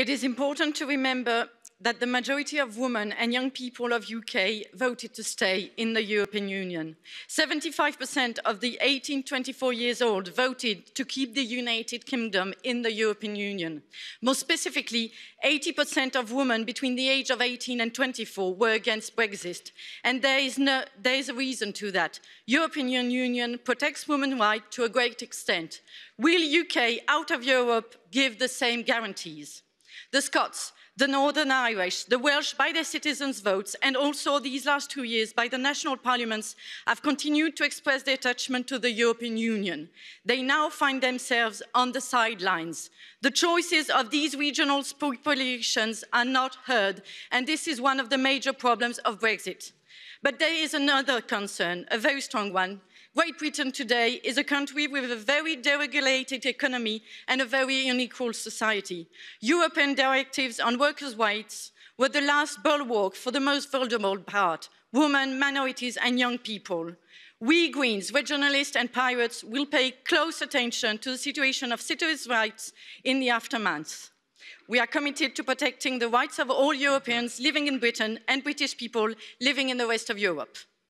It is important to remember that the majority of women and young people of UK voted to stay in the European Union. 75% of the 18 24 years old voted to keep the United Kingdom in the European Union. More specifically, 80% of women between the age of 18 and 24 were against Brexit. And there is, no, there is a reason to that. European Union protects women's rights to a great extent. Will UK out of Europe give the same guarantees? The Scots, the Northern Irish, the Welsh by their citizens' votes, and also these last two years by the national parliaments, have continued to express their attachment to the European Union. They now find themselves on the sidelines. The choices of these regional populations are not heard, and this is one of the major problems of Brexit. But there is another concern, a very strong one, Great Britain today is a country with a very deregulated economy and a very unequal society. European directives on workers' rights were the last bulwark for the most vulnerable part, women, minorities and young people. We Greens, regionalists and pirates will pay close attention to the situation of citizens' rights in the aftermath. We are committed to protecting the rights of all Europeans living in Britain and British people living in the rest of Europe.